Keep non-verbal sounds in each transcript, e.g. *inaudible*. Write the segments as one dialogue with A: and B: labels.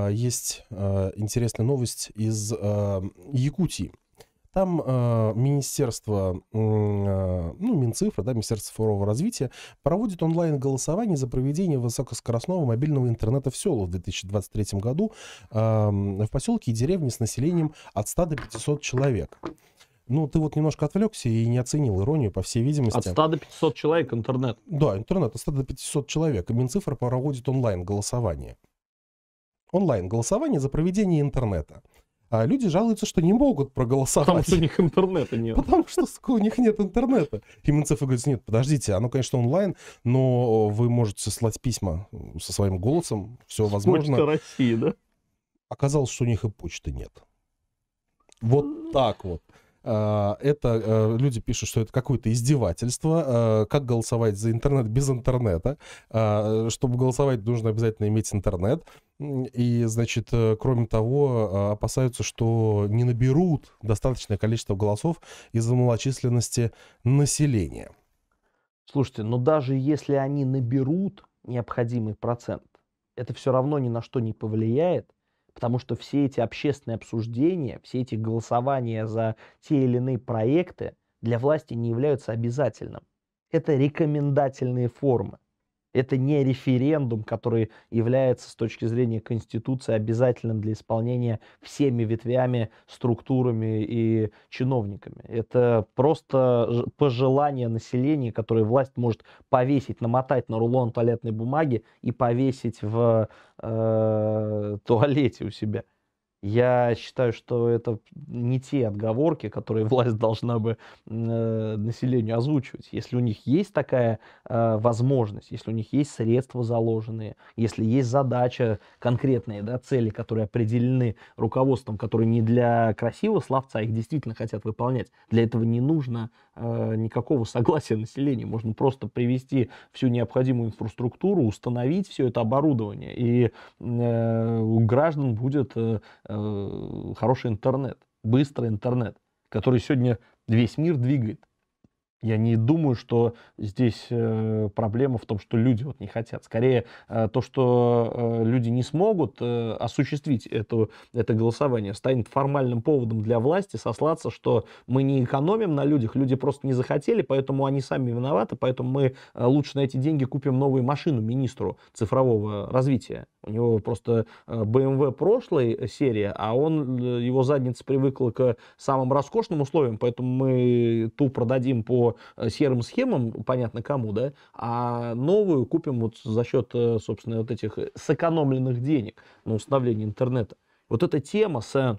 A: А, есть а, интересная новость из а, Якутии. Там э, министерство, э, ну, Минцифра, да, Министерство цифрового развития проводит онлайн-голосование за проведение высокоскоростного мобильного интернета в селах в 2023 году э, в поселке и деревне с населением от 100 до 500 человек. Ну, ты вот немножко отвлекся и не оценил иронию, по всей видимости. От 100
B: до 500 человек интернет.
A: Да, интернет от 100 до 500 человек. И Минцифра проводит онлайн-голосование онлайн-голосование за проведение интернета. А люди жалуются, что не могут проголосовать. Потому что у них интернета нет. Потому что у них нет интернета. И Минцифр говорит, нет, подождите, оно, конечно, онлайн, но вы можете слать письма со своим голосом, все возможно. Почта
B: России, да?
A: Оказалось, что у них и почты нет. Вот так вот. А, это э, люди пишут, что это какое-то издевательство. Э, как голосовать за интернет без интернета? А, э, чтобы голосовать, нужно обязательно иметь интернет. И, значит, кроме того, а, опасаются, что не наберут достаточное количество голосов из-за малочисленности населения. Слушайте, но даже
B: если они наберут необходимый процент, это все равно ни на что не повлияет, Потому что все эти общественные обсуждения, все эти голосования за те или иные проекты для власти не являются обязательным. Это рекомендательные формы. Это не референдум, который является с точки зрения Конституции обязательным для исполнения всеми ветвями, структурами и чиновниками. Это просто пожелание населения, которое власть может повесить, намотать на рулон туалетной бумаги и повесить в э, *laughs* туалете у себя. Я считаю, что это не те отговорки, которые *laughs* власть должна бы э, населению озвучивать. Если у них есть такая э, возможность, если у них есть средства заложенные, если есть задача конкретные, да, цели, которые определены руководством, которые не для красивого словца, а их действительно хотят выполнять, для этого не нужно э, никакого *laughs* согласия населения. Можно просто привести всю необходимую инфраструктуру, установить все это оборудование, и э, у граждан будет... Э, Э, хороший интернет, быстрый интернет, который сегодня весь мир двигает. Я не думаю, что здесь э, проблема в том, что люди вот не хотят. Скорее, э, то, что э, люди не смогут э, осуществить это это голосование, станет формальным поводом для власти сослаться, что мы не экономим на людях, люди просто не захотели, поэтому они сами виноваты, поэтому мы э, лучше на эти деньги купим новую машину министру цифрового развития. У него просто э, BMW прошлой э, серии, а он, э, его задница привыкла к самым роскошным условиям, поэтому мы ту продадим по серым схемам, понятно кому, да, а новую купим вот за счет, собственно, вот этих сэкономленных денег на установление интернета. Вот эта тема с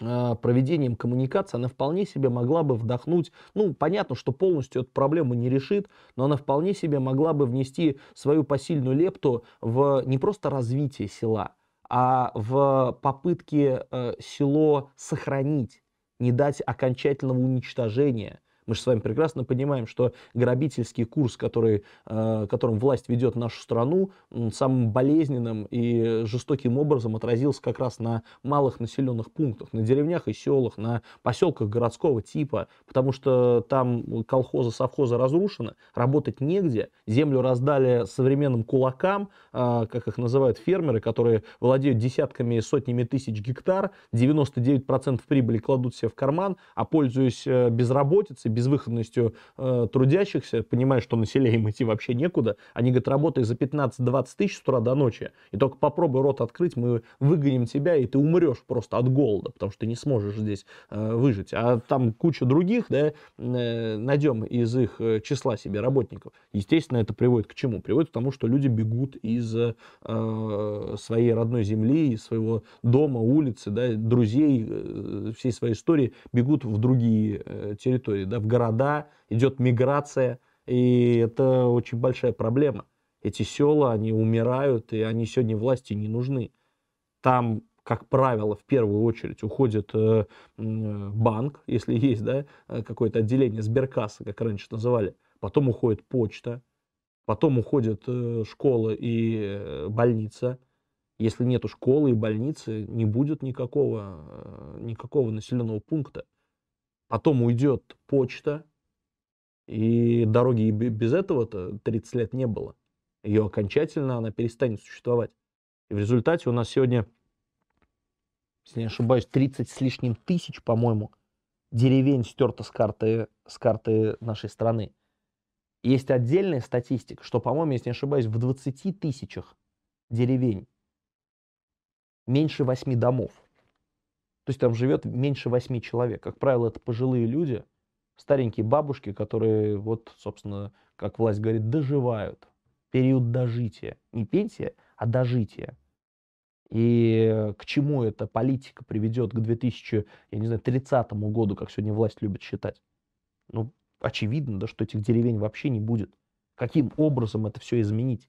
B: а, проведением коммуникации, она вполне себе могла бы вдохнуть, ну, понятно, что полностью эту проблему не решит, но она вполне себе могла бы внести свою посильную лепту в не просто развитие села, а в попытке э, село сохранить, не дать окончательного уничтожения, мы же с вами прекрасно понимаем, что грабительский курс, который, э, которым власть ведет нашу страну, самым болезненным и жестоким образом отразился как раз на малых населенных пунктах, на деревнях и селах, на поселках городского типа, потому что там колхозы, совхозы разрушены, работать негде, землю раздали современным кулакам, э, как их называют фермеры, которые владеют десятками и сотнями тысяч гектар, 99% прибыли кладут себе в карман, а пользуясь э, безработицей, безвыходностью э, трудящихся, понимая, что на селе им идти вообще некуда, они говорят, работай за 15-20 тысяч с утра до ночи, и только попробуй рот открыть, мы выгоним тебя, и ты умрешь просто от голода, потому что ты не сможешь здесь э, выжить. А там куча других, да, э, найдем из их э, числа себе работников. Естественно, это приводит к чему? Приводит к тому, что люди бегут из э, своей родной земли, из своего дома, улицы, да, друзей, э, всей своей истории, бегут в другие э, территории, да, в города, идет миграция, и это очень большая проблема. Эти села, они умирают, и они сегодня власти не нужны. Там как правило, в первую очередь уходит э, банк, если *laughs* есть, да, э, какое-то отделение сберкассы, как раньше называли, потом уходит почта, потом уходит э, школа и больница. Если нету школы и больницы, не будет никакого, никакого населенного пункта. Потом уйдет почта, и дороги и без этого-то 30 лет не было. Ее окончательно она перестанет существовать. И в результате у нас сегодня, если не ошибаюсь, 30 с лишним тысяч, по-моему, деревень стерто с карты, с карты нашей страны. Есть отдельная статистика, что, по-моему, если не ошибаюсь, в 20 тысячах деревень меньше 8 домов. То есть там живет меньше восьми человек. Как правило, это пожилые люди, старенькие бабушки, которые, вот, собственно, как власть говорит, доживают. Период дожития. Не пенсия, а дожития. И к чему эта политика приведет к 2000, я не знаю, 30 году, как сегодня власть любит считать? Ну, очевидно, да, что этих деревень вообще не будет. Каким образом это все изменить?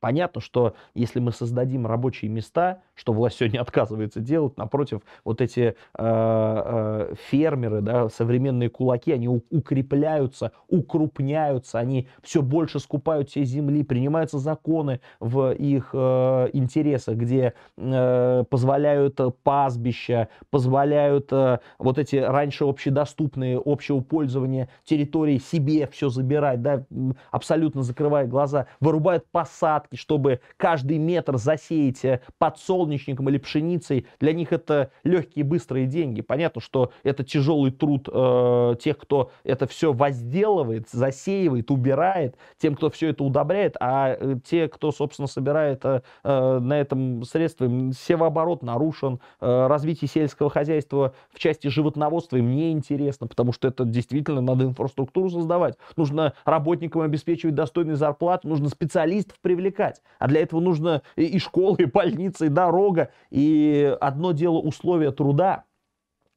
B: Понятно, что если мы создадим рабочие места, что власть сегодня *laughs* отказывается делать, напротив, вот эти э, э, фермеры, да, современные кулаки, они укрепляются, укрупняются, они все больше скупают все земли, принимаются законы в их э, интересах, где э, позволяют пастбища, позволяют э, вот эти раньше общедоступные, общего пользования территории себе все забирать, да, абсолютно закрывая глаза, вырубают посад посадки, чтобы каждый метр засеять э, подсолнечником или пшеницей, для них это легкие быстрые деньги. Понятно, что это тяжелый труд э, тех, кто это все возделывает, засеивает, убирает, тем, кто все это удобряет, а э, те, кто, собственно, собирает э, э, на этом средства, им севооборот нарушен, э, развитие сельского хозяйства в части животноводства им неинтересно, потому что это действительно надо инфраструктуру создавать, нужно работникам обеспечивать достойные зарплаты, нужно специалистов привлекать, привлекать. А для этого нужно и школы, и больницы, и дорога. И одно дело условия труда,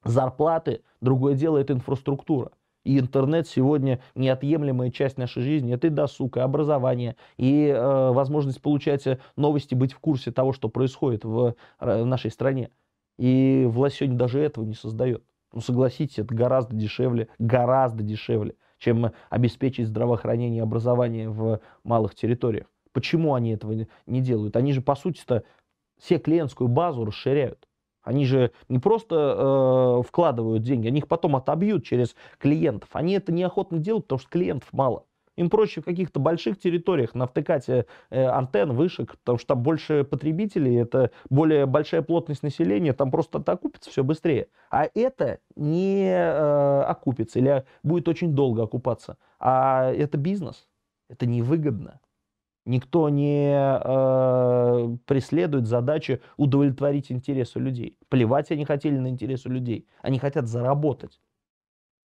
B: зарплаты, другое дело это инфраструктура. И интернет сегодня неотъемлемая часть нашей жизни. Это и досуг, и образование, и э, возможность получать э, новости, быть в курсе того, что происходит в, в э, нашей стране. И власть сегодня даже этого не создает. Ну, согласитесь, это гораздо дешевле, гораздо дешевле, чем обеспечить здравоохранение и образование в малых территориях. Почему они этого не делают? Они же, по сути-то, все клиентскую базу расширяют. Они же не просто э, вкладывают деньги, они их потом отобьют через клиентов. Они это неохотно делают, потому что клиентов мало. Им проще в каких-то больших территориях навтыкать э, э, антенн, вышек, потому что там больше потребителей, это более большая плотность населения, там просто это окупится все быстрее. А это не э, окупится или будет очень долго окупаться. А это бизнес, это невыгодно. Никто не э, преследует задачу удовлетворить интересы людей. Плевать они хотели на интересы людей. Они хотят заработать.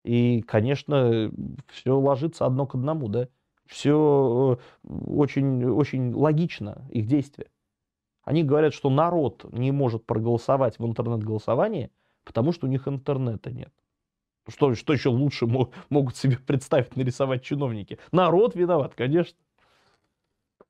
B: И, конечно, все ложится одно к одному, да. Все э, очень, очень логично, их действия. Они говорят, что народ не может проголосовать в интернет-голосовании, потому что у них интернета нет. Что, что еще лучше могут себе представить, нарисовать чиновники? Народ виноват, конечно.